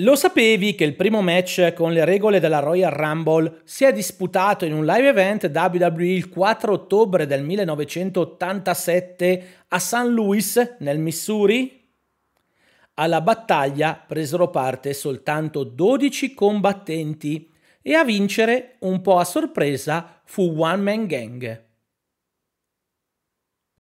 Lo sapevi che il primo match con le regole della Royal Rumble si è disputato in un live event WWE il 4 ottobre del 1987 a St. Louis, nel Missouri? Alla battaglia presero parte soltanto 12 combattenti e a vincere, un po' a sorpresa, fu One Man Gang.